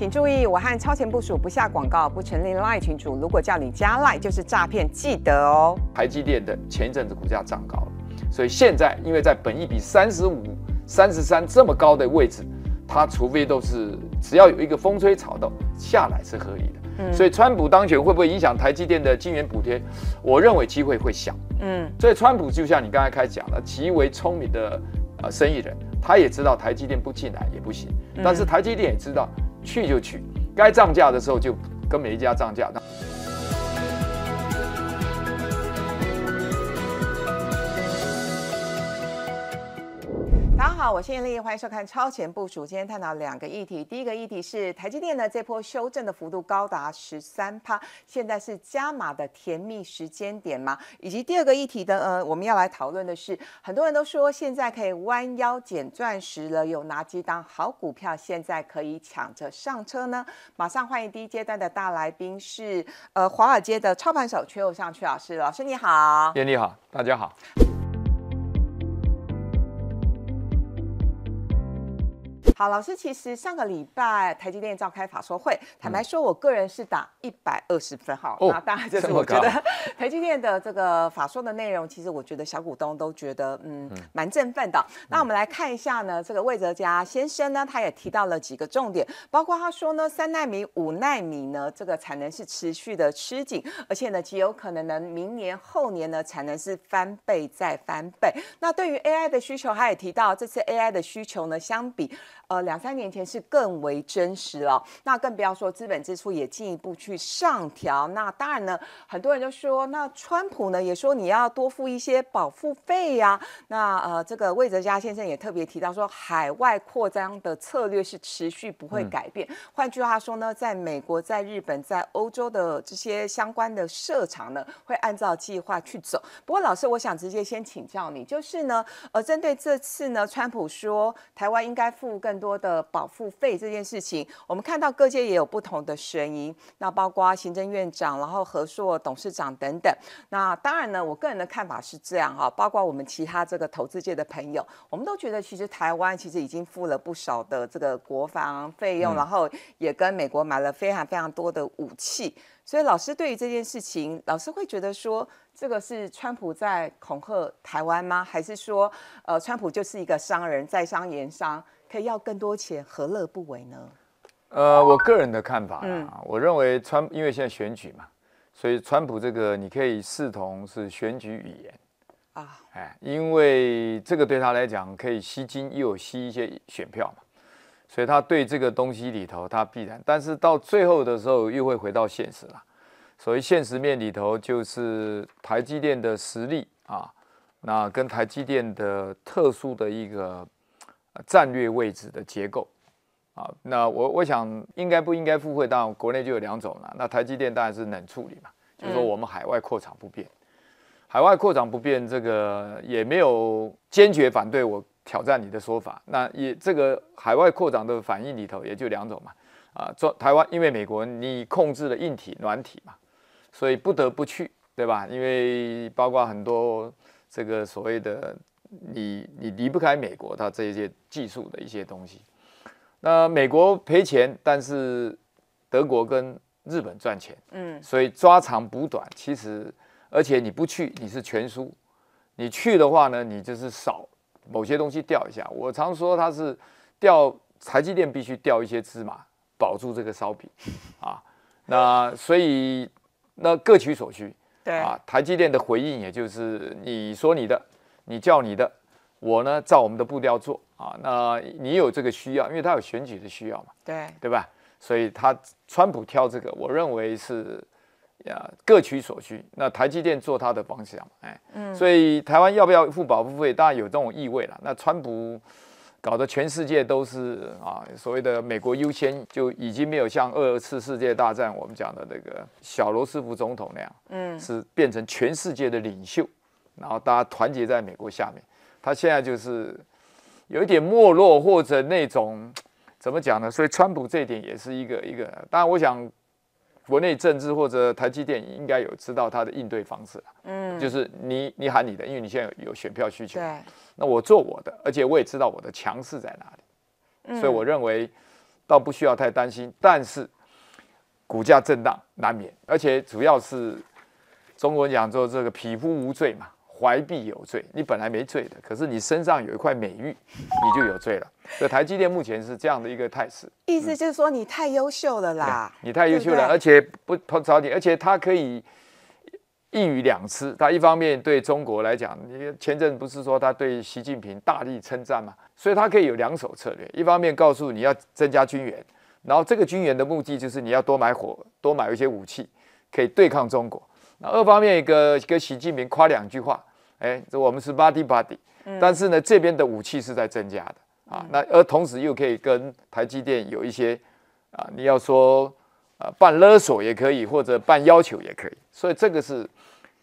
请注意，我汉超前部署不下广告，不成立赖群主。如果叫你加赖，就是诈骗，记得哦。台积电的前一阵子股价涨高了，所以现在因为在本益比三十五、三十三这么高的位置，它除非都是只要有一个风吹草动下来是合理的。嗯。所以川普当选会不会影响台积电的晶圆补贴？我认为机会会小。嗯。所以川普就像你刚才开讲了，极为聪明的呃生意人，他也知道台积电不进来也不行，但是台积电也知道。去就去，该涨价的时候就跟每一家涨价。大家好，我是叶丽，欢迎收看超前部署。今天探讨两个议题，第一个议题是台积电的这波修正的幅度高达十三趴，现在是加码的甜蜜时间点吗？以及第二个议题的呃，我们要来讨论的是，很多人都说现在可以弯腰捡钻石了，有哪几档好股票现在可以抢着上车呢？马上欢迎第一阶段的大来宾是呃，华尔街的操盘手崔友尚崔老师，老师你好，叶丽好，大家好。好，老师，其实上个礼拜台积电召开法说会，坦白说，我个人是打一百二十分号，那当然就是我觉得 台积电的这个法说的内容，其实我觉得小股东都觉得嗯蛮振奋的。那我们来看一下呢，这个魏哲家先生呢，他也提到了几个重点，包括他说呢，三纳米、五纳米呢，这个产能是持续的吃紧，而且呢，极有可能能明年后年呢，产能是翻倍再翻倍。那对于 AI 的需求，他也提到这次 AI 的需求呢，相比呃，两三年前是更为真实了，那更不要说资本支出也进一步去上调。那当然呢，很多人就说，那川普呢也说你要多付一些保护费呀。那呃，这个魏哲嘉先生也特别提到说，海外扩张的策略是持续不会改变。换句话说呢，在美国、在日本、在欧洲的这些相关的设厂呢，会按照计划去走。不过，老师，我想直接先请教你，就是呢，呃，针对这次呢，川普说台湾应该付更。多的保护费这件事情，我们看到各界也有不同的声音。那包括行政院长，然后合硕董事长等等。那当然呢，我个人的看法是这样哈。包括我们其他这个投资界的朋友，我们都觉得其实台湾其实已经付了不少的这个国防费用，然后也跟美国买了非常非常多的武器。所以老师对于这件事情，老师会觉得说，这个是川普在恐吓台湾吗？还是说，呃，川普就是一个商人，在商言商？可以要更多钱，何乐不为呢？呃，我个人的看法啊，我认为川，因为现在选举嘛，所以川普这个你可以视同是选举语言啊，哎，因为这个对他来讲可以吸金，又有吸一些选票嘛，所以他对这个东西里头，他必然，但是到最后的时候又会回到现实了，所以现实面里头就是台积电的实力啊，那跟台积电的特殊的一个。战略位置的结构，啊，那我我想应该不应该付会，到国内就有两种了。那台积电当然是冷处理嘛，就是说我们海外扩厂不变，海外扩厂不变，这个也没有坚决反对我挑战你的说法。那也这个海外扩厂的反应里头也就两种嘛，啊，中台湾因为美国你控制了硬体、软体嘛，所以不得不去，对吧？因为包括很多这个所谓的。你你离不开美国，它这些技术的一些东西。那美国赔钱，但是德国跟日本赚钱，嗯，所以抓长补短，其实而且你不去你是全输，你去的话呢，你就是少某些东西掉一下。我常说它是掉台积电必须掉一些芝麻，保住这个烧饼啊。那所以那各取所需，对啊，台积电的回应也就是你说你的。你叫你的，我呢照我们的步调做啊。那你有这个需要，因为他有选举的需要嘛，对对吧？所以他川普挑这个，我认为是呀，各取所需。那台积电做他的方向，哎，嗯，所以台湾要不要付保护费，当然有这种意味了。那川普搞得全世界都是啊，所谓的美国优先，就已经没有像二次世界大战我们讲的那个小罗斯福总统那样，嗯，是变成全世界的领袖。然后大家团结在美国下面，他现在就是有一点没落或者那种怎么讲呢？所以川普这点也是一个一个，当然我想国内政治或者台积电应该有知道他的应对方式嗯，就是你你喊你的，因为你现在有选票需求，那我做我的，而且我也知道我的强势在哪里，所以我认为倒不需要太担心，但是股价震荡难免，而且主要是中国人讲说这个匹夫无罪嘛。怀璧有罪，你本来没罪的，可是你身上有一块美玉，你就有罪了。所以台积电目前是这样的一个态势，意思就是说你太优秀了啦，你太优秀了，而且不不找你，而且他可以一语两吃，他一方面对中国来讲，你前阵不是说他对习近平大力称赞吗？所以他可以有两手策略，一方面告诉你要增加军援，然后这个军援的目的就是你要多买火，多买一些武器，可以对抗中国。那二方面，一个跟习近平夸两句话。哎，这我们是 b o d y b o d y 但是呢，这边的武器是在增加的啊。那而同时又可以跟台积电有一些啊，你要说呃半勒索也可以，或者半要求也可以。所以这个是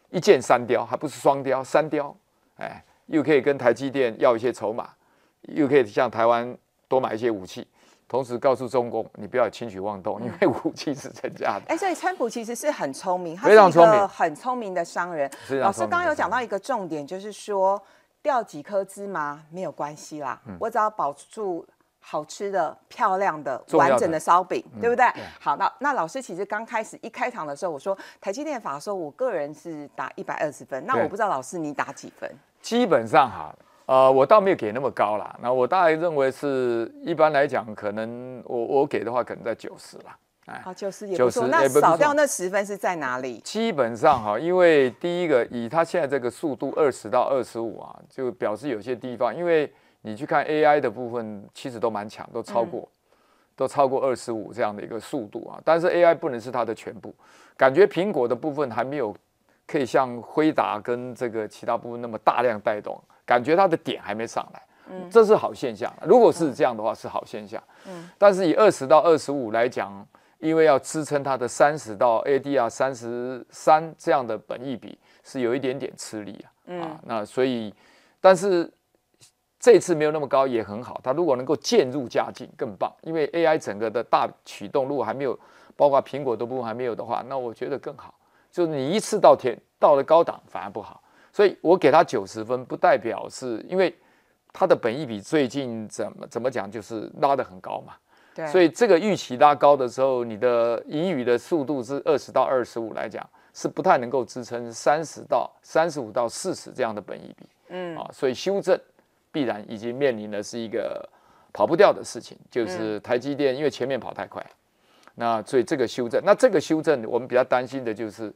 一箭三雕，还不是双雕，三雕。哎，又可以跟台积电要一些筹码，又可以向台湾多买一些武器。同时告诉中共，你不要轻举妄动，因为武器是增加的。哎，所以川普其实是很聪明，他是一个很聪明的商人。老师刚刚有讲到一个重点，就是说掉几颗芝麻没有关系啦，我只要保住好吃的、漂亮的、完整的烧饼，对不对？好，那那老师其实刚开始一开场的时候，我说《台积电法》说，我个人是打一百二十分，那我不知道老师你打几分？基本上哈。呃，我倒没有给那么高啦。那我大概认为是一般来讲，可能我我给的话，可能在九十啦。哎，九十也九十，那少掉那十分是在哪里？基本上哈，因为第一个，以它现在这个速度，二十到二十五啊，就表示有些地方，因为你去看 AI 的部分，其实都蛮强，都超过，都超过二十五这样的一个速度啊。但是 AI 不能是它的全部，感觉苹果的部分还没有可以像辉达跟这个其他部分那么大量带动。感觉它的点还没上来，嗯，这是好现象。如果是这样的话，是好现象，嗯。但是以二十到二十五来讲，因为要支撑它的三十到 ADR 三十三这样的本益比，是有一点点吃力啊，嗯。那所以，但是这次没有那么高也很好。它如果能够渐入佳境，更棒。因为 AI 整个的大驱动如果还没有，包括苹果都不还没有的话，那我觉得更好。就是你一次到天到了高档反而不好。所以我给他九十分，不代表是因为他的本益比最近怎么怎么讲，就是拉的很高嘛。对。所以这个预期拉高的时候，你的盈语的速度是二十到二十五来讲，是不太能够支撑三十到三十五到四十这样的本益比。嗯。啊，所以修正必然已经面临的是一个跑不掉的事情，就是台积电因为前面跑太快，那所以这个修正，那这个修正我们比较担心的就是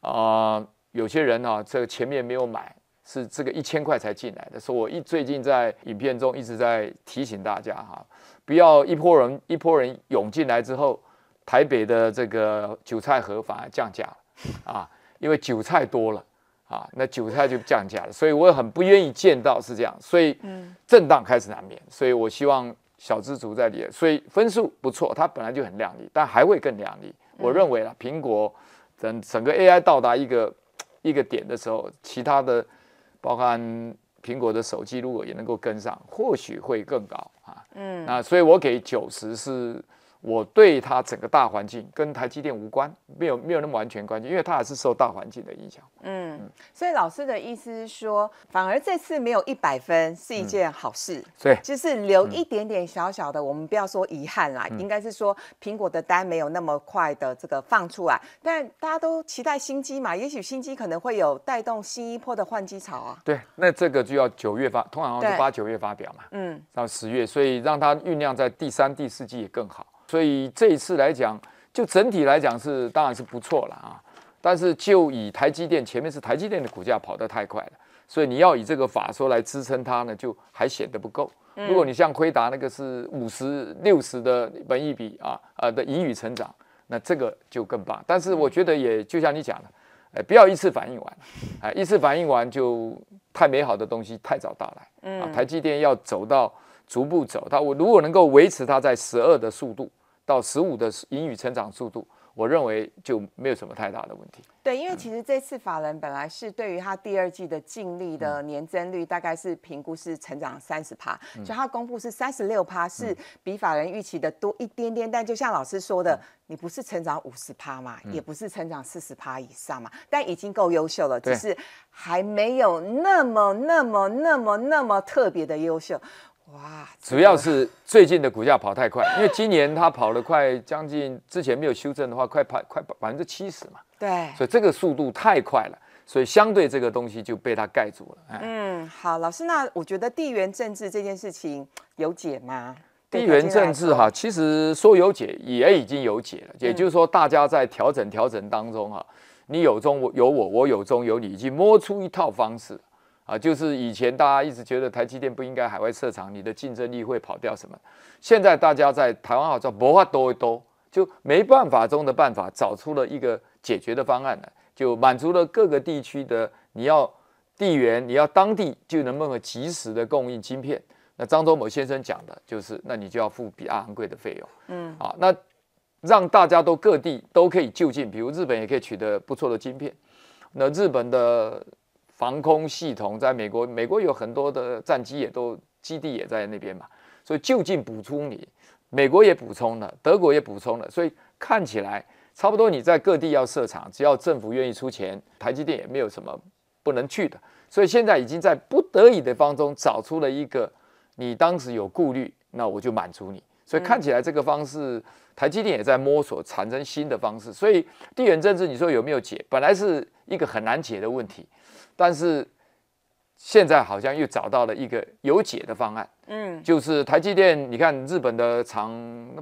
啊。有些人哈，这个前面没有买，是这个一千块才进来的。所以我一最近在影片中一直在提醒大家哈，不要一波人一波人涌进来之后，台北的这个韭菜盒反而降价了啊，因为韭菜多了啊，那韭菜就降价了。所以我很不愿意见到是这样，所以震荡开始难免。所以我希望小资族在里，所以分数不错，它本来就很亮丽，但还会更亮丽。我认为啊，苹果整整个 AI 到达一个。一个点的时候，其他的，包括苹果的手机，如果也能够跟上，或许会更高啊。嗯，那所以我给九十是。我对它整个大环境跟台积电无关，没有没有那么完全关系，因为它还是受大环境的影响。嗯，所以老师的意思是说，反而这次没有一百分是一件好事，对，就是留一点点小小的，我们不要说遗憾啦，应该是说苹果的单没有那么快的这个放出来，但大家都期待新机嘛，也许新机可能会有带动新一波的换机潮啊。对，那这个就要九月发，通常是八九月发表嘛，嗯，到十月，所以让它酝酿在第三、第四季也更好。所以这一次来讲，就整体来讲是当然是不错了啊。但是就以台积电前面是台积电的股价跑得太快了，所以你要以这个法说来支撑它呢，就还显得不够。如果你像辉达那个是五十六十的本一比啊啊的盈余成长，那这个就更棒。但是我觉得也就像你讲的。哎，不要一次反应完，哎，一次反应完就太美好的东西太早到来。嗯，台积电要走到逐步走，它我如果能够维持它在十二的速度。到十五的英语成长速度，我认为就没有什么太大的问题。对，因为其实这次法人本来是对于他第二季的净利的年增率大概是评估是成长三十趴，所以他公布是三十六趴，是比法人预期的多一点点。但就像老师说的，你不是成长五十趴嘛，也不是成长四十趴以上嘛，但已经够优秀了，只是还没有那么、那么、那么、那么特别的优秀。哇，主要是最近的股价跑太快，因为今年它跑了快，将近之前没有修正的话，快跑快百分之七十嘛。对，所以这个速度太快了，所以相对这个东西就被它盖住了。嗯，好，老师，那我觉得地缘政治这件事情有解吗？地缘政治哈，其实说有解也已经有解了，也就是说大家在调整调整当中哈，你有中我有我，我有中有你，已经摸出一套方式。啊，就是以前大家一直觉得台积电不应该海外设厂，你的竞争力会跑掉什么？现在大家在台湾好像博法多多，就没办法中的办法，找出了一个解决的方案来，就满足了各个地区的你要地缘，你要当地就能能及时的供应晶片。那张忠谋先生讲的就是，那你就要付比阿昂贵的费用，嗯，啊，那让大家都各地都可以就近，比如日本也可以取得不错的晶片，那日本的。防空系统在美国，美国有很多的战机，也都基地也在那边嘛，所以就近补充你，美国也补充了，德国也补充了，所以看起来差不多。你在各地要设厂，只要政府愿意出钱，台积电也没有什么不能去的。所以现在已经在不得已的方中找出了一个，你当时有顾虑，那我就满足你。所以看起来这个方式，台积电也在摸索产生新的方式。所以地缘政治，你说有没有解？本来是一个很难解的问题。但是现在好像又找到了一个有解的方案，嗯，就是台积电。你看日本的厂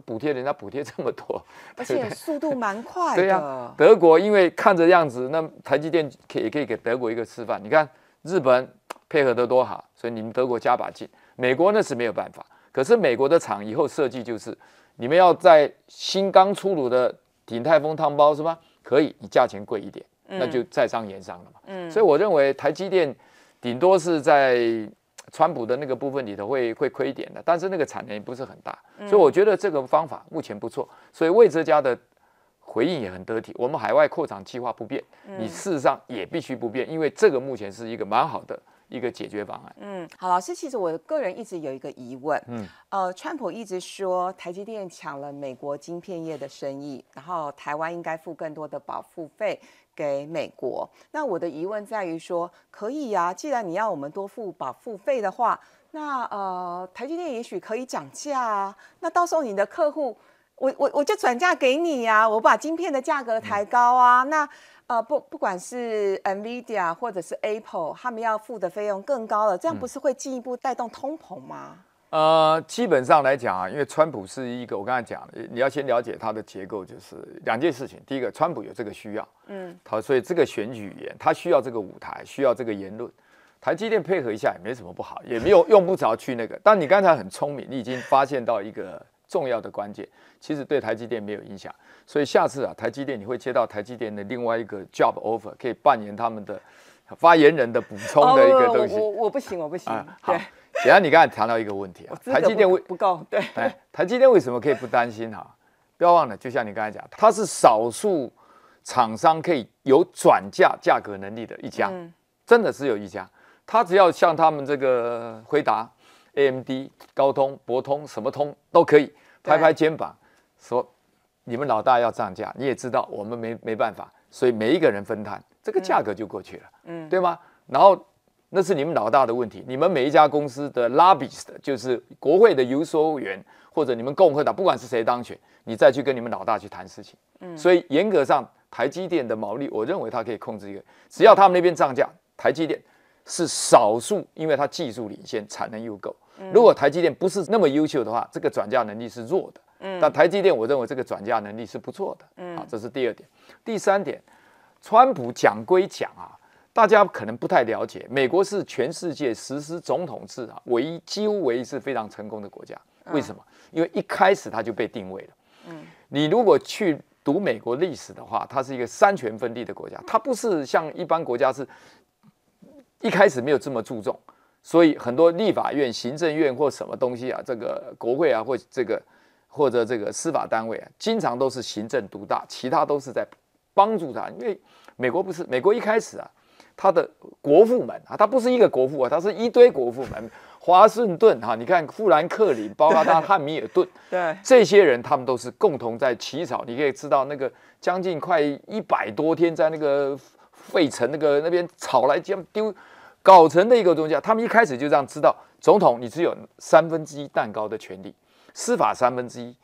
补贴，人家补贴这么多，而且速度蛮快的。德国因为看着样子，那台积电可也可以给德国一个示范。你看日本配合得多好，所以你们德国加把劲。美国那是没有办法，可是美国的厂以后设计就是，你们要在新刚出炉的鼎泰丰汤包是吧？可以，你价钱贵一点。那就再商言商了嘛，嗯，所以我认为台积电顶多是在川普的那个部分里头会会亏点的，但是那个产能也不是很大，所以我觉得这个方法目前不错。所以魏哲家的回应也很得体，我们海外扩厂计划不变，你事实上也必须不变，因为这个目前是一个蛮好的一个解决方案。嗯，好，老师，其实我个人一直有一个疑问，嗯，呃，川普一直说台积电抢了美国晶片业的生意，然后台湾应该付更多的保护费。给美国，那我的疑问在于说，可以呀，既然你要我们多付保付费的话，那呃，台积电也许可以涨价啊。那到时候你的客户，我我我就转嫁给你呀，我把晶片的价格抬高啊。那呃不不管是 Nvidia 或者是 Apple，他们要付的费用更高了，这样不是会进一步带动通膨吗？呃，基本上来讲啊，因为川普是一个，我刚才讲，你要先了解他的结构，就是两件事情。第一个，川普有这个需要，嗯，他所以这个选举语言，他需要这个舞台，需要这个言论。台积电配合一下也没什么不好，也没有用不着去那个。但你刚才很聪明，你已经发现到一个重要的关键，其实对台积电没有影响。所以下次啊，台积电你会接到台积电的另外一个 job offer，可以扮演他们的发言人的补充的一个东西。我我不行，我不行，好。要你刚才谈到一个问题啊，台积电为不够，对，哎，台积电为什么可以不担心哈？不要忘了，就像你刚才讲，它是少数厂商可以有转价价格能力的一家，嗯，真的是有一家，他只要像他们这个回答，AMD、高通、博通什么通都可以，拍拍肩膀说，你们老大要涨价，你也知道我们没没办法，所以每一个人分摊，这个价格就过去了，嗯，对吗？然后。那是你们老大的问题。你们每一家公司的 lobbyist 就是国会的游说员，或者你们共和党，不管是谁当选，你再去跟你们老大去谈事情。嗯，所以严格上，台积电的毛利，我认为它可以控制一个，只要他们那边涨价，台积电是少数，因为它技术领先，产能又够。如果台积电不是那么优秀的话，这个转嫁能力是弱的。嗯，但台积电我认为这个转嫁能力是不错的。嗯，好，这是第二点。第三点，川普讲归讲啊。大家可能不太了解，美国是全世界实施总统制啊，唯一几乎唯一是非常成功的国家。为什么？因为一开始它就被定位了。嗯，你如果去读美国历史的话，它是一个三权分立的国家，它不是像一般国家是，一开始没有这么注重，所以很多立法院、行政院或什么东西啊，这个国会啊，或这个或者这个司法单位啊，经常都是行政独大，其他都是在帮助他。因为美国不是美国一开始啊。他的国父们啊，他不是一个国父啊，他是一堆国父们。华盛顿哈，你看富兰克林，包括他汉密尔顿，对这些人，他们都是共同在起草。你可以知道，那个将近快一百多天，在那个费城那个那边吵来将丢，搞成的一个东西啊。他们一开始就样知道，总统你只有三分之一蛋糕的权利，司法三分之一，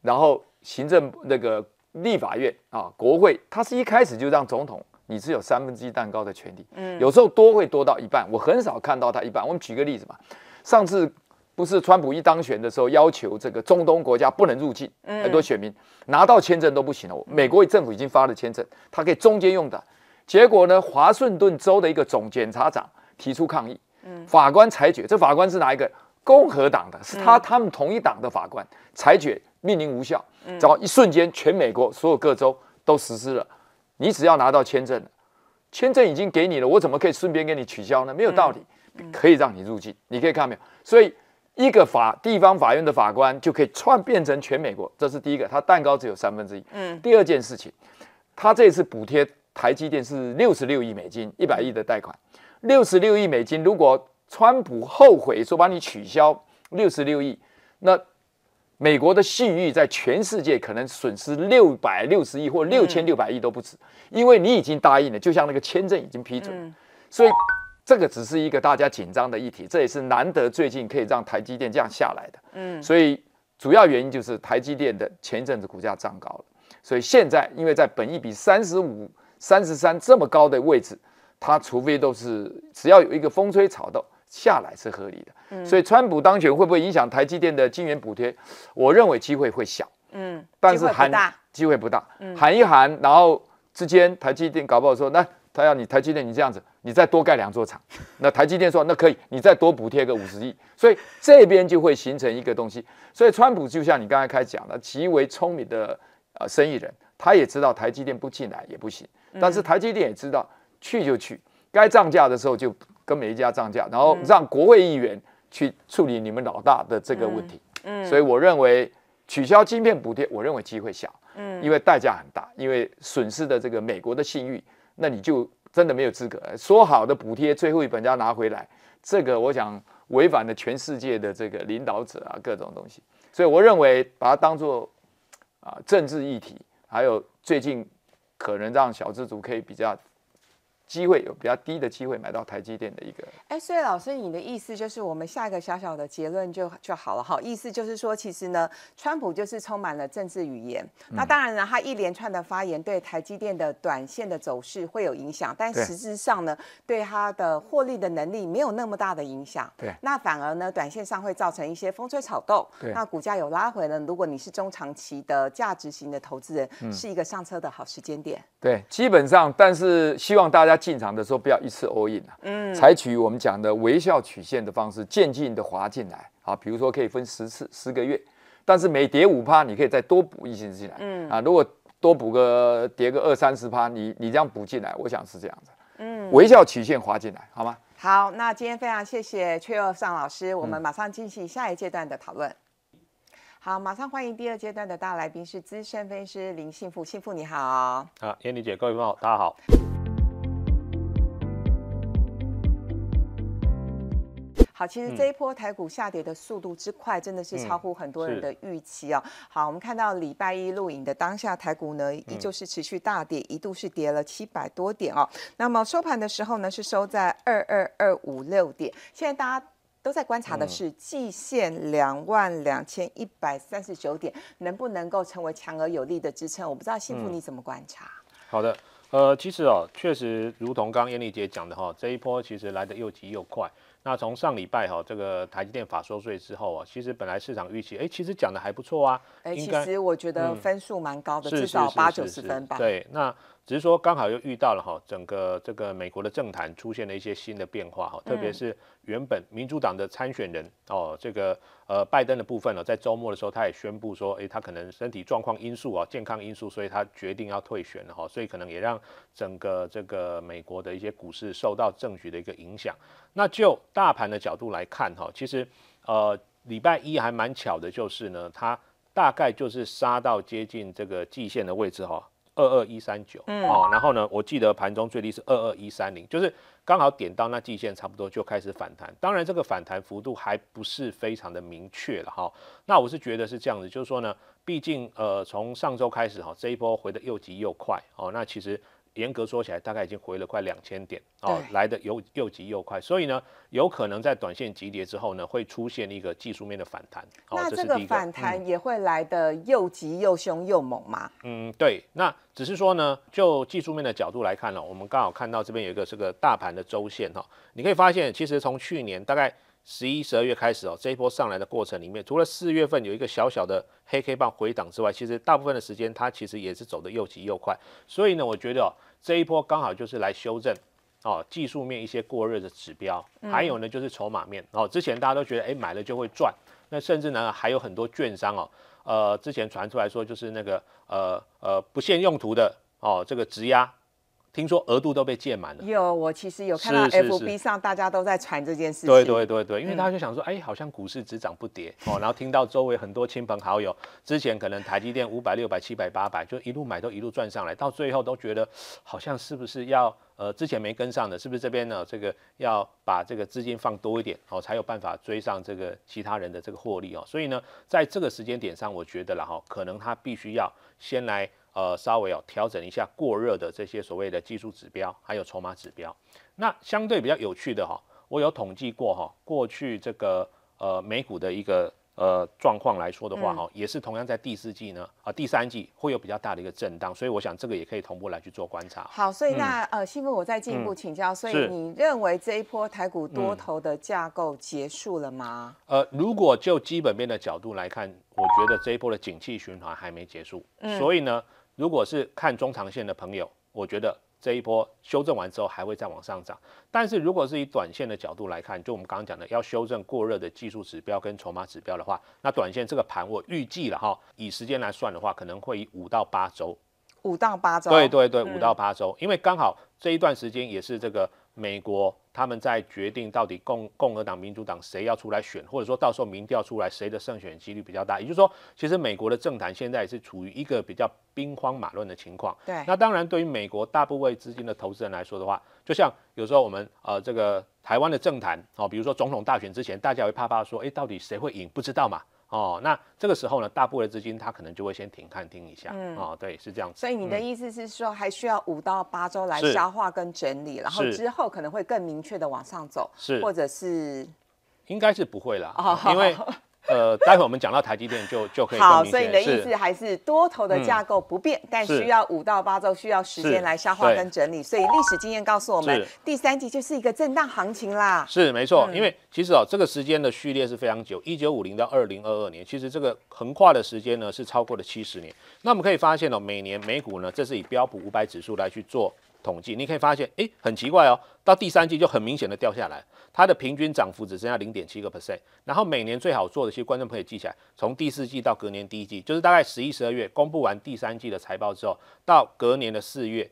然后行政那个立法院啊，国会，他是一开始就让总统。你是有三分之一蛋糕的权利，嗯，有时候多会多到一半，我很少看到他一半。我们举个例子嘛，上次不是川普一当选的时候，要求这个中东国家不能入境，很多选民拿到签证都不行了。美国政府已经发了签证，他可以中间用的。结果呢，华盛顿州的一个总检察长提出抗议，嗯，法官裁决，这法官是哪一个？共和党的，是他他们同一党的法官裁决，命令无效。然后一瞬间，全美国所有各州都实施了。你只要拿到签证签证已经给你了，我怎么可以顺便给你取消呢？没有道理，可以让你入境，你可以看没有？所以一个法地方法院的法官就可以串变成全美国，这是第一个，他蛋糕只有三分之一。嗯，第二件事情，他这次补贴台积电是六十六亿美金，一百亿的贷款，六十六亿美金，如果川普后悔说把你取消六十六亿，那。美国的信誉在全世界可能损失六百六十亿或六千六百亿都不止，因为你已经答应了，就像那个签证已经批准所以这个只是一个大家紧张的议题，这也是难得最近可以让台积电这样下来的。嗯，所以主要原因就是台积电的前一阵子股价涨高了，所以现在因为在本一比三十五、三十三这么高的位置，它除非都是只要有一个风吹草动。下来是合理的，所以川普当选会不会影响台积电的晶圆补贴？我认为机会会小，嗯，但是喊机会不大，喊一喊，然后之间台积电搞不好说，那他要你台积电你这样子，你再多盖两座厂，那台积电说那可以，你再多补贴个五十亿，所以这边就会形成一个东西。所以川普就像你刚才开讲的，极为聪明的呃生意人，他也知道台积电不进来也不行，但是台积电也知道去就去，该涨价的时候就。跟每一家涨价，然后让国会议员去处理你们老大的这个问题。嗯，所以我认为取消晶片补贴，我认为机会小。嗯，因为代价很大，因为损失的这个美国的信誉，那你就真的没有资格说好的补贴，最后一本要拿回来。这个我想违反了全世界的这个领导者啊各种东西。所以我认为把它当做啊政治议题，还有最近可能让小资族可以比较。机会有比较低的机会买到台积电的一个。哎，所以老师，你的意思就是我们下一个小小的结论就就好了哈。意思就是说，其实呢，川普就是充满了政治语言。那当然呢，他一连串的发言对台积电的短线的走势会有影响，但实质上呢，对他的获利的能力没有那么大的影响。对，那反而呢，短线上会造成一些风吹草动。对，那股价有拉回了。如果你是中长期的价值型的投资人，是一个上车的好时间点。对，基本上，但是希望大家。进场的时候不要一次 all in 啊，嗯，采取我们讲的微笑曲线的方式，渐进的滑进来啊，比如说可以分十次，十个月，但是每跌五趴，你可以再多补一些进来，嗯，啊，如果多补个跌个二三十趴，你你这样补进来，我想是这样子，嗯，微笑曲线滑进来，好吗？好，那今天非常谢谢阙二尚老师，我们马上进行下一阶段的讨论。好，马上欢迎第二阶段的大来宾是资深分析师林幸福，幸福你好。啊，燕妮姐，各位朋友，大家好。好，其实这一波台股下跌的速度之快，真的是超乎很多人的预期哦。好，我们看到礼拜一录影的当下，台股呢依旧是持续大跌，一度是跌了七百多点哦。那么收盘的时候呢，是收在二二二五六点。现在大家都在观察的是，季线两万两千一百三十九点能不能够成为强而有力的支撑？我不知道幸福你怎么观察？好的，呃，其实哦，确实，如同刚燕丽姐讲的哈，这一波其实来的又急又快。那从上礼拜哈，这个台积电法说税之后啊，其实本来市场预期，哎，其实讲的还不错啊，哎，其实我觉得分数蛮高的，至少八九十分吧。对，那。只是说，刚好又遇到了哈，整个这个美国的政坛出现了一些新的变化哈，特别是原本民主党的参选人哦，这个呃拜登的部分呢，在周末的时候他也宣布说，诶，他可能身体状况因素啊，健康因素，所以他决定要退选了哈，所以可能也让整个这个美国的一些股市受到政局的一个影响。那就大盘的角度来看哈，其实呃礼拜一还蛮巧的，就是呢，它大概就是杀到接近这个季线的位置哈。二二一三九，嗯哦，然后呢，我记得盘中最低是二二一三零，就是刚好点到那季线，差不多就开始反弹。当然，这个反弹幅度还不是非常的明确了哈。那我是觉得是这样子，就是说呢，毕竟呃，从上周开始哈，这一波回的又急又快哦，那其实。严格说起来，大概已经回了快两千点哦，来的又又急又快，所以呢，有可能在短线急跌之后呢，会出现一个技术面的反弹。那这个反弹也会来的又急又凶又猛吗？嗯，对。那只是说呢，就技术面的角度来看呢，我们刚好看到这边有一个这个大盘的周线哈，你可以发现，其实从去年大概。十一、十二月开始哦，这一波上来的过程里面，除了四月份有一个小小的黑 K 棒回档之外，其实大部分的时间它其实也是走得又急又快。所以呢，我觉得哦，这一波刚好就是来修正哦技术面一些过热的指标，还有呢就是筹码面哦。之前大家都觉得哎买了就会赚，那甚至呢还有很多券商哦，呃之前传出来说就是那个呃呃不限用途的哦这个质押。听说额度都被借满了。有，我其实有看到 FB 上大家都在传这件事。对对对对，因为家就想说，哎，好像股市只涨不跌 哦，然后听到周围很多亲朋好友之前可能台积电五百六百七百八百，就一路买都一路赚上来，到最后都觉得好像是不是要呃之前没跟上的，是不是这边呢这个要把这个资金放多一点哦，才有办法追上这个其他人的这个获利哦。所以呢，在这个时间点上，我觉得了哈，可能他必须要先来。呃，稍微哦调整一下过热的这些所谓的技术指标，还有筹码指标。那相对比较有趣的哈，我有统计过哈，过去这个呃美股的一个呃状况来说的话哈，也是同样在第四季呢啊第三季会有比较大的一个震荡，所以我想这个也可以同步来去做观察。好，所以那呃，新福，我再进一步请教，所以你认为这一波台股多头的架构结束了吗？呃，如果就基本面的角度来看，我觉得这一波的景气循环还没结束，所以呢。如果是看中长线的朋友，我觉得这一波修正完之后还会再往上涨。但是如果是以短线的角度来看，就我们刚刚讲的要修正过热的技术指标跟筹码指标的话，那短线这个盘我预计了哈，以时间来算的话，可能会以五到八周，五到八周，对对对，五到八周，因为刚好这一段时间也是这个。美国他们在决定到底共共和党、民主党谁要出来选，或者说到时候民调出来谁的胜选几率比较大。也就是说，其实美国的政坛现在也是处于一个比较兵荒马乱的情况。对，那当然对于美国大部分资金的投资人来说的话，就像有时候我们呃这个台湾的政坛哦，比如说总统大选之前，大家会怕怕说，哎，到底谁会赢不知道嘛。哦，那这个时候呢，大部分的资金它可能就会先停看听一下哦，对，是这样子。所以你的意思是说，还需要五到八周来消化跟整理，然后之后可能会更明确的往上走，是或者是，应该是不会啦，因为。呃，待会我们讲到台积电就就可以。好，所以你的意思还是多头的架构不变，但需要五到八周需要时间来消化跟整理。所以历史经验告诉我们，第三季就是一个震荡行情啦。是没错，因为其实哦，这个时间的序列是非常久，一九五零到二零二二年，其实这个横跨的时间呢是超过了七十年。那我们可以发现哦，每年美股呢，这是以标普五百指数来去做统计，你可以发现，哎，很奇怪哦，到第三季就很明显的掉下来。它的平均涨幅只剩下零点七个 percent，然后每年最好做的，其实观众朋友记起来，从第四季到隔年第一季，就是大概十一、十二月公布完第三季的财报之后，到隔年的四月。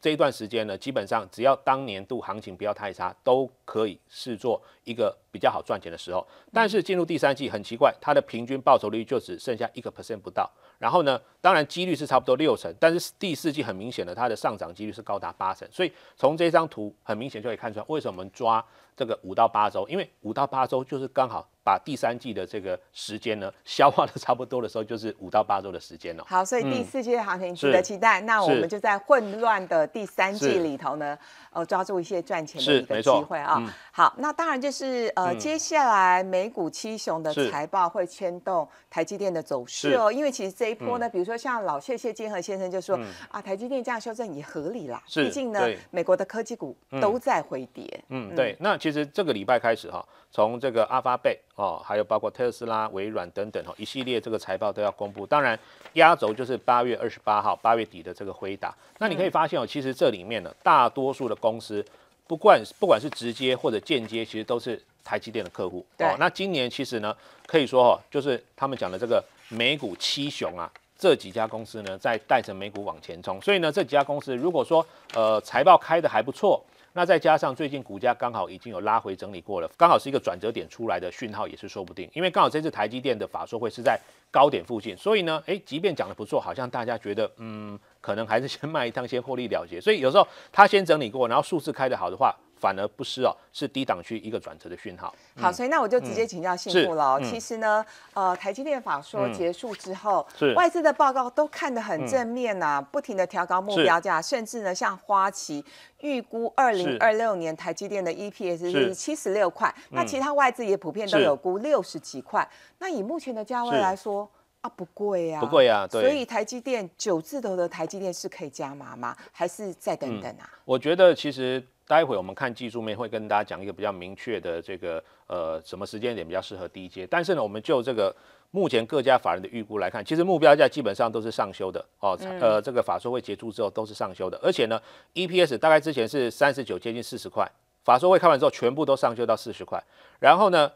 这一段时间呢，基本上只要当年度行情不要太差，都可以视作一个比较好赚钱的时候。但是进入第三季很奇怪，它的平均报酬率就只剩下一个 percent 不到。然后呢，当然几率是差不多六成，但是第四季很明显的，它的上涨几率是高达八成。所以从这张图很明显就可以看出来，为什么我们抓这个五到八周，因为五到八周就是刚好。把第三季的这个时间呢消化的差不多的时候，就是五到八周的时间了。好，所以第四季行情值得期待。那我们就在混乱的第三季里头呢，呃，抓住一些赚钱的一个机会啊。好，那当然就是呃，接下来美股七雄的财报会牵动台积电的走势哦。因为其实这一波呢，比如说像老谢谢金河先生就说啊，台积电这样修正也合理啦。毕竟呢，美国的科技股都在回跌。嗯，对。那其实这个礼拜开始哈，从这个阿发贝。哦，还有包括特斯拉、微软等等哦，一系列这个财报都要公布。当然，压轴就是八月二十八号、八月底的这个辉达。那你可以发现哦，其实这里面呢，大多数的公司，不管不管是直接或者间接，其实都是台积电的客户。哦，那今年其实呢，可以说哦，就是他们讲的这个美股七雄啊，这几家公司呢，在带着美股往前冲。所以呢，这几家公司如果说呃财报开的还不错。那再加上最近股价刚好已经有拉回整理过了，刚好是一个转折点出来的讯号也是说不定，因为刚好这次台积电的法说会是在高点附近，所以呢，诶，即便讲的不错，好像大家觉得，嗯，可能还是先卖一趟，先获利了结。所以有时候它先整理过，然后数字开得好的话。反而不是哦，是低档区一个转折的讯号。好，所以那我就直接请教信福了。其实呢，呃，台积电访说结束之后，是外资的报告都看得很正面啊，不停的调高目标价，甚至呢，像花旗预估二零二六年台积电的 EPS 是七十六块，那其他外资也普遍都有估六十几块。那以目前的价位来说啊，不贵呀，不贵呀。所以台积电九字头的台积电是可以加码吗？还是再等等啊？我觉得其实。待会我们看技术面会跟大家讲一个比较明确的这个呃什么时间点比较适合低阶，但是呢我们就这个目前各家法人的预估来看，其实目标价基本上都是上修的哦，呃这个法说会结束之后都是上修的，而且呢 EPS 大概之前是三十九接近四十块，法说会看完之后全部都上修到四十块，然后呢。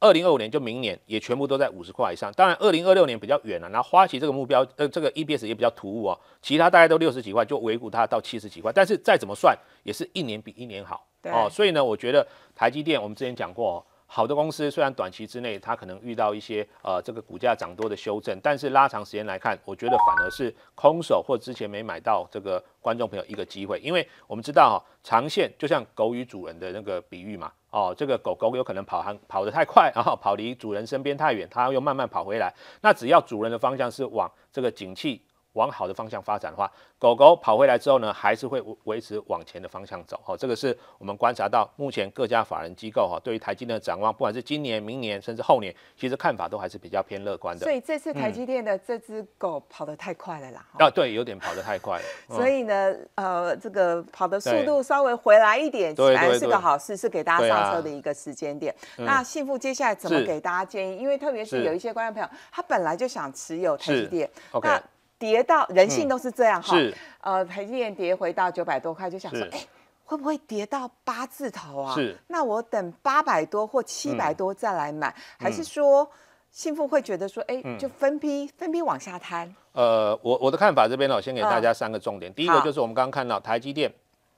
二零二五年就明年也全部都在五十块以上，当然二零二六年比较远了。那花旗这个目标，呃，这个 EPS 也比较突兀哦，其他大概都六十几块，就维护它到七十几块，但是再怎么算也是一年比一年好哦。所以呢，我觉得台积电我们之前讲过。好的公司虽然短期之内它可能遇到一些呃这个股价涨多的修正，但是拉长时间来看，我觉得反而是空手或之前没买到这个观众朋友一个机会，因为我们知道哈，长线就像狗与主人的那个比喻嘛，哦，这个狗狗有可能跑行跑得太快，然 后跑离主人身边太远，它又慢慢跑回来，那只要主人的方向是往这个景气。往好的方向发展的话，狗狗跑回来之后呢，还是会维持往前的方向走。哦，这个是我们观察到目前各家法人机构哈，对于台积电的展望，不管是今年、明年，甚至后年，其实看法都还是比较偏乐观的。所以这次台积电的这只狗跑得太快了啦。啊，对，有点跑得太快。了。所以呢，呃，这个跑的速度稍微回来一点，起来是个好事，是给大家上车的一个时间点。那幸福接下来怎么给大家建议？因为特别是有一些观众朋友，他本来就想持有台积电。那跌到人性都是这样哈，呃，台积电跌回到九百多块，就想说，哎，会不会跌到八字头啊？是，那我等八百多或七百多再来买，还是说信富会觉得说，哎，就分批分批往下摊？呃，我我的看法这边呢，我先给大家三个重点，第一个就是我们刚刚看到台积电。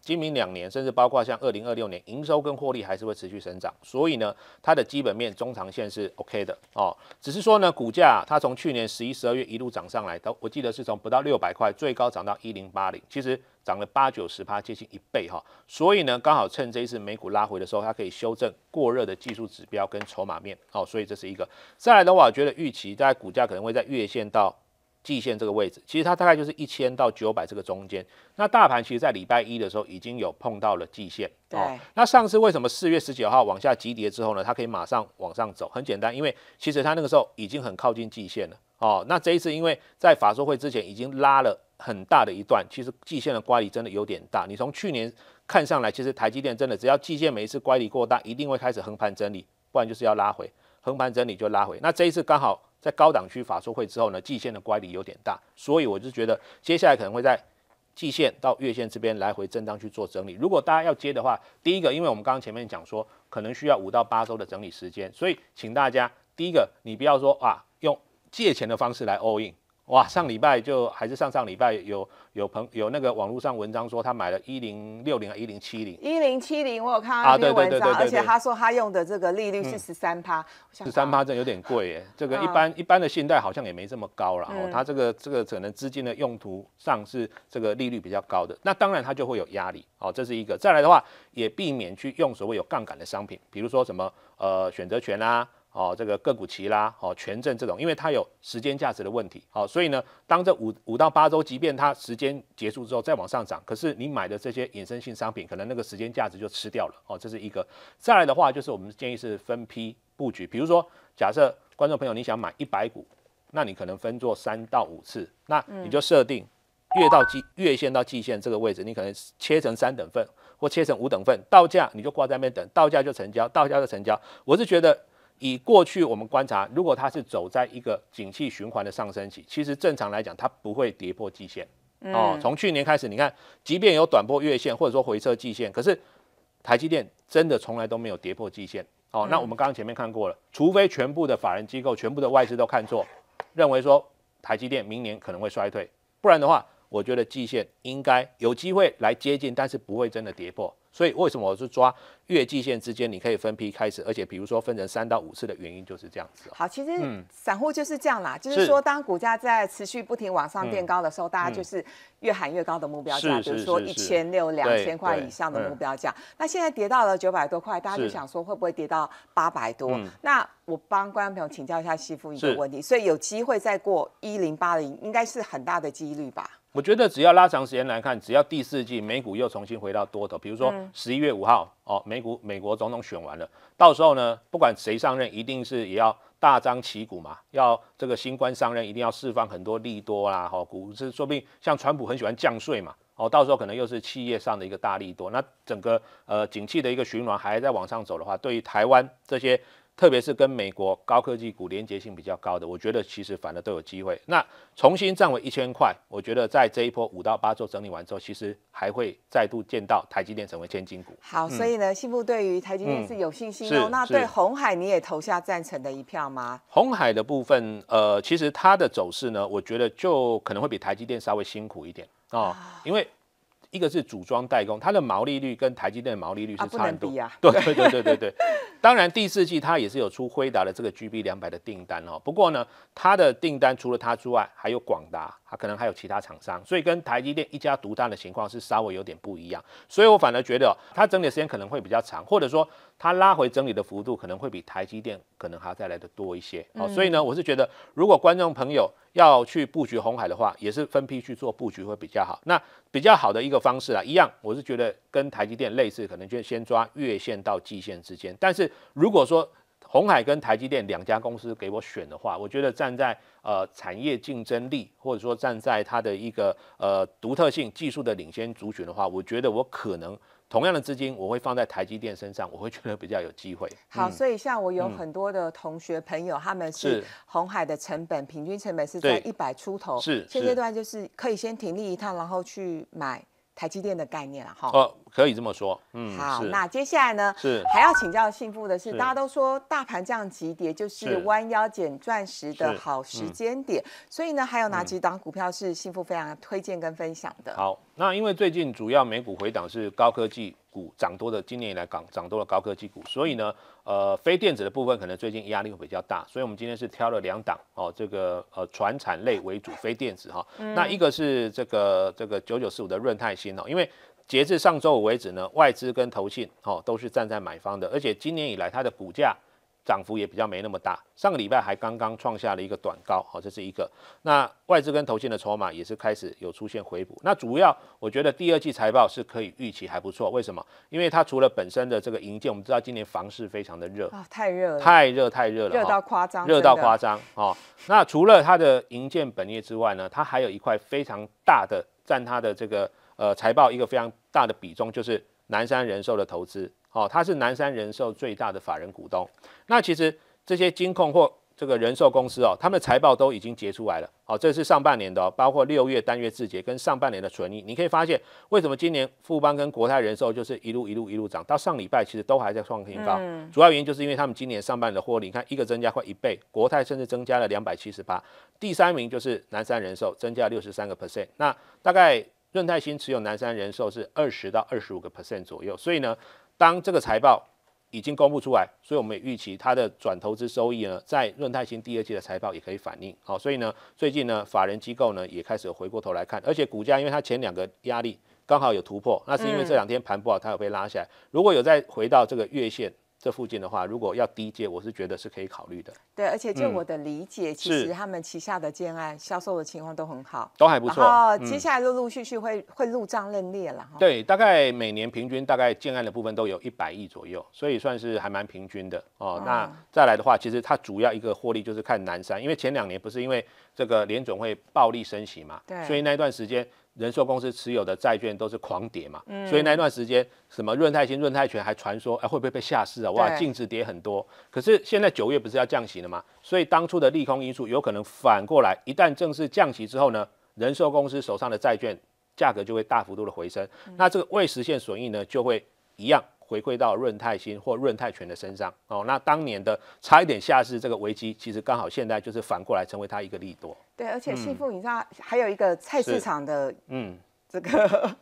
今明两年，甚至包括像二零二六年，营收跟获利还是会持续成长，所以呢，它的基本面中长线是 OK 的哦。只是说呢，股价它从去年十一、十二月一路涨上来，到我记得是从不到六百块，最高涨到一零八零，其实涨了八九十趴，接近一倍哈。所以呢，刚好趁这一次美股拉回的时候，它可以修正过热的技术指标跟筹码面哦。所以这是一个。再来的话，我觉得预期在股价可能会在月线到。季线这个位置，其实它大概就是一千到九百这个中间。那大盘其实，在礼拜一的时候已经有碰到了季线。对。那上次为什么四月十九号往下急跌之后呢？它可以马上往上走？很简单，因为其实它那个时候已经很靠近季线了。哦。那这一次，因为在法说会之前已经拉了很大的一段，其实季线的乖离真的有点大。你从去年看上来，其实台积电真的只要季线每一次乖离过大，一定会开始横盘整理，不然就是要拉回。横盘整理就拉回。那这一次刚好。在高档区法说会之后呢，季线的乖离有点大，所以我就觉得接下来可能会在季线到月线这边来回震荡去做整理。如果大家要接的话，第一个，因为我们刚刚前面讲说，可能需要五到八周的整理时间，所以请大家第一个，你不要说啊，用借钱的方式来 all in。哇，上礼拜就还是上上礼拜有有朋有那个网络上文章说他买了一零六零啊一零七零一零七零，我有看啊对对对对而且他说他用的这个利率是十三趴，十三趴这有点贵耶，这个一般一般的信贷好像也没这么高了，他这个这个可能资金的用途上是这个利率比较高的，那当然他就会有压力哦，这是一个。再来的话也避免去用所谓有杠杆的商品，比如说什么呃选择权啊。哦，这个个股齐啦，哦，权证这种，因为它有时间价值的问题，好，所以呢，当这五五到八周，即便它时间结束之后再往上涨，可是你买的这些衍生性商品，可能那个时间价值就吃掉了，哦，这是一个。再来的话，就是我们建议是分批布局，比如说，假设观众朋友你想买一百股，那你可能分做三到五次，那你就设定月到季月线到季线这个位置，你可能切成三等份或切成五等份，到价你就挂在那边等，到价就成交，到价就成交。我是觉得。以过去我们观察，如果它是走在一个景气循环的上升期，其实正常来讲它不会跌破季线哦。从去年开始，你看，即便有短波月线或者说回撤季线，可是台积电真的从来都没有跌破季线哦。那我们刚刚前面看过了，除非全部的法人机构、全部的外资都看错，认为说台积电明年可能会衰退，不然的话。我觉得季线应该有机会来接近，但是不会真的跌破。所以为什么我是抓月季线之间，你可以分批开始，而且比如说分成三到五次的原因就是这样子。好，其实散户就是这样啦，就是说当股价在持续不停往上变高的时候，大家就是越喊越高的目标价，比如说一千六、两千块以上的目标价。那现在跌到了九百多块，大家就想说会不会跌到八百多？那我帮观众朋友请教一下西富一个问题，所以有机会再过一零八零，应该是很大的几率吧？我觉得只要拉长时间来看，只要第四季美股又重新回到多头，比如说十一月五号哦，美股美国总统选完了，到时候呢，不管谁上任，一定是也要大张旗鼓嘛，要这个新官上任一定要释放很多利多啦，哈，股市说定像川普很喜欢降税嘛，哦，到时候可能又是企业上的一个大利多，那整个呃景气的一个循环还在往上走的话，对于台湾这些。特别是跟美国高科技股连接性比较高的，我觉得其实反而都有机会。那重新站为一千块，我觉得在这一波五到八周整理完之后，其实还会再度见到台积电成为千金股。好，所以呢，信部对于台积电是有信心哦。那对红海你也投下赞成的一票吗？红海的部分，呃，其实它的走势呢，我觉得就可能会比台积电稍微辛苦一点啊，因为。一个是组装代工，它的毛利率跟台积电的毛利率是差很多。对对对对对对，当然第四季它也是有出辉达的这个 GB 两百的订单哦。不过呢，它的订单除了它之外，还有广达，它可能还有其他厂商，所以跟台积电一家独大的情况是稍微有点不一样。所以我反而觉得它整理时间可能会比较长，或者说。它拉回整理的幅度可能会比台积电可能还要带来的多一些，好，所以呢，我是觉得如果观众朋友要去布局红海的话，也是分批去做布局会比较好。那比较好的一个方式啊，一样我是觉得跟台积电类似，可能就先抓月线到季线之间。但是如果说红海跟台积电两家公司给我选的话，我觉得站在呃产业竞争力或者说站在它的一个呃独特性技术的领先族群的话，我觉得我可能。同样的资金，我会放在台积电身上，我会觉得比较有机会。好，所以像我有很多的同学朋友，他们是红海的成本，平均成本是在一百出头，是现阶段就是可以先挺立一趟，然后去买。台积电的概念了哈，呃，可以这么说，嗯，好，那接下来呢，是还要请教幸福的是，大家都说大盘这样急跌，就是弯腰捡钻石的好时间点，所以呢，还有哪几档股票是幸福非常推荐跟分享的？好，那因为最近主要美股回档是高科技。股涨多的，今年以来港涨多的高科技股，所以呢，呃，非电子的部分可能最近压力会比较大，所以我们今天是挑了两档哦，这个呃，船产类为主，非电子哈，那一个是这个这个九九四五的润泰新哦，因为截至上周五为止呢，外资跟投信哦都是站在买方的，而且今年以来它的股价。涨幅也比较没那么大，上个礼拜还刚刚创下了一个短高，好，这是一个。那外资跟投信的筹码也是开始有出现回补。那主要我觉得第二季财报是可以预期还不错，为什么？因为它除了本身的这个银建，我们知道今年房市非常的热啊，太热，了，太热太热了，热到夸张，热到夸张啊。那除了它的银建本业之外呢，它还有一块非常大的占它的这个呃财报一个非常大的比重，就是南山人寿的投资。哦，他是南山人寿最大的法人股东。那其实这些金控或这个人寿公司哦，他们的财报都已经结出来了。哦，这是上半年的哦，包括六月单月字节跟上半年的损益，你可以发现为什么今年富邦跟国泰人寿就是一路一路一路涨到上礼拜，其实都还在创新高。嗯。主要原因就是因为他们今年上半年的获利，你看一个增加快一倍，国泰甚至增加了两百七十八，第三名就是南山人寿，增加了六十三个 percent。那大概润泰新持有南山人寿是二十到二十五个 percent 左右，所以呢。当这个财报已经公布出来，所以我们也预期它的转投资收益呢，在润泰新第二季的财报也可以反映。好，所以呢，最近呢，法人机构呢也开始有回过头来看，而且股价因为它前两个压力刚好有突破，那是因为这两天盘不好，它有被拉下来。如果有再回到这个月线。这附近的话，如果要低阶，我是觉得是可以考虑的。对，而且就我的理解，其实他们旗下的建案销售的情况都很好，都还不错。哦，接下来陆陆续续会会入账认列了。对，大概每年平均大概建案的部分都有一百亿左右，所以算是还蛮平均的哦。那再来的话，其实它主要一个获利就是看南山，因为前两年不是因为这个联总会暴力升息嘛，对，所以那一段时间。人寿公司持有的债券都是狂跌嘛，所以那段时间什么润泰新、润泰全还传说哎会不会被下市啊？哇，净值跌很多。可是现在九月不是要降息了吗？所以当初的利空因素有可能反过来，一旦正式降息之后呢，人寿公司手上的债券价格就会大幅度的回升，那这个未实现损益呢就会一样。回归到润泰新或润泰全的身上哦，那当年的差一点下市这个危机，其实刚好现在就是反过来成为它一个利多。对，而且信富，你知道还有一个菜市场的嗯这个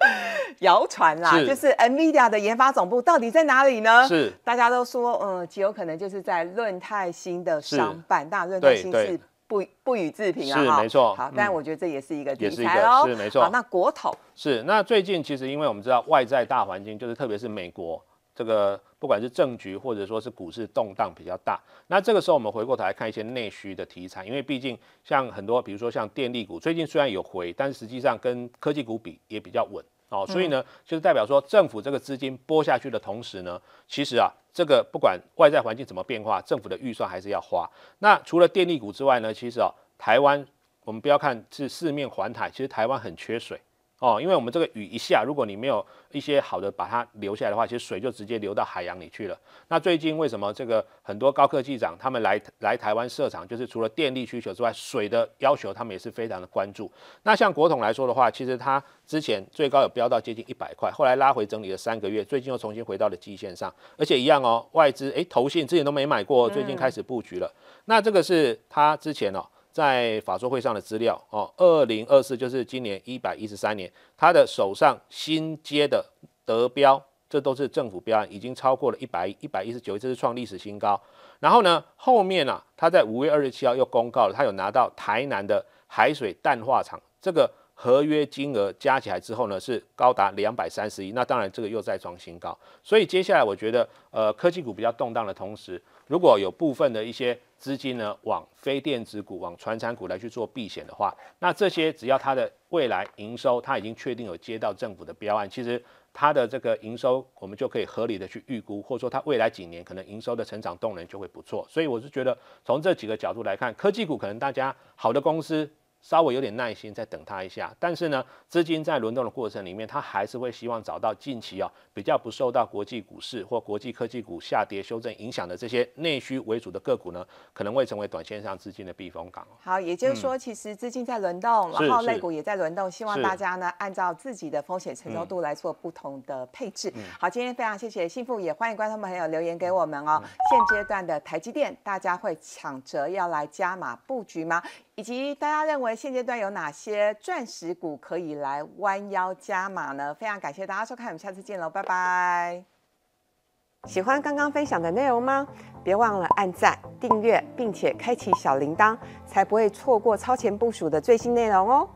谣传啦，就是 Nvidia 的研发总部到底在哪里呢？是大家都说，嗯，极有可能就是在润泰新的商办，但是润泰新是不不予置评啊。是没错。好，但我觉得这也是一个题材哦。是没错。好，那国统是那最近其实因为我们知道外在大环境就是特别是美国。这个不管是政局，或者说是股市动荡比较大，那这个时候我们回过头来看一些内需的题材，因为毕竟像很多，比如说像电力股，最近虽然有回，但实际上跟科技股比也比较稳哦。所以呢，就是代表说政府这个资金拨下去的同时呢，其实啊，这个不管外在环境怎么变化，政府的预算还是要花。那除了电力股之外呢，其实啊，台湾我们不要看是四面环海，其实台湾很缺水。哦，因为我们这个雨一下，如果你没有一些好的把它留下来的话，其实水就直接流到海洋里去了。那最近为什么这个很多高科技长他们来来台湾设厂，就是除了电力需求之外，水的要求他们也是非常的关注。那像国统来说的话，其实它之前最高有飙到接近一百块，后来拉回整理了三个月，最近又重新回到了基线上，而且一样哦，外资诶投信之前都没买过，最近开始布局了。那这个是它之前哦。在法说会上的资料哦，二零二四就是今年一百一十三年，他的手上新接的德标，这都是政府标案，已经超过了一百一百一十九这是创历史新高。然后呢，后面呢，他在五月二十七号又公告了，他有拿到台南的海水淡化厂，这个合约金额加起来之后呢，是高达两百三十亿，那当然这个又再创新高。所以接下来我觉得，呃，科技股比较动荡的同时，如果有部分的一些。资金呢，往非电子股、往传产股来去做避险的话，那这些只要它的未来营收，它已经确定有接到政府的标案，其实它的这个营收，我们就可以合理的去预估，或者说它未来几年可能营收的成长动能就会不错。所以我是觉得，从这几个角度来看，科技股可能大家好的公司。稍微有点耐心，再等它一下。但是呢，资金在轮动的过程里面，它还是会希望找到近期哦比较不受到国际股市或国际科技股下跌修正影响的这些内需为主的个股呢，可能会成为短线上资金的避风港。好，也就是说，其实资金在轮动，然后类股也在轮动，希望大家呢按照自己的风险承受度来做不同的配置。好，今天非常谢谢信富，也欢迎观众朋友留言给我们哦。现阶段的台积电，大家会抢着要来加码布局吗？以及大家认为现阶段有哪些钻石股可以来弯腰加码呢？非常感谢大家收看，我们下次见喽，拜拜！喜欢刚刚分享的内容吗？别忘了按赞、订阅，并且开启小铃铛，才不会错过超前部署的最新内容哦。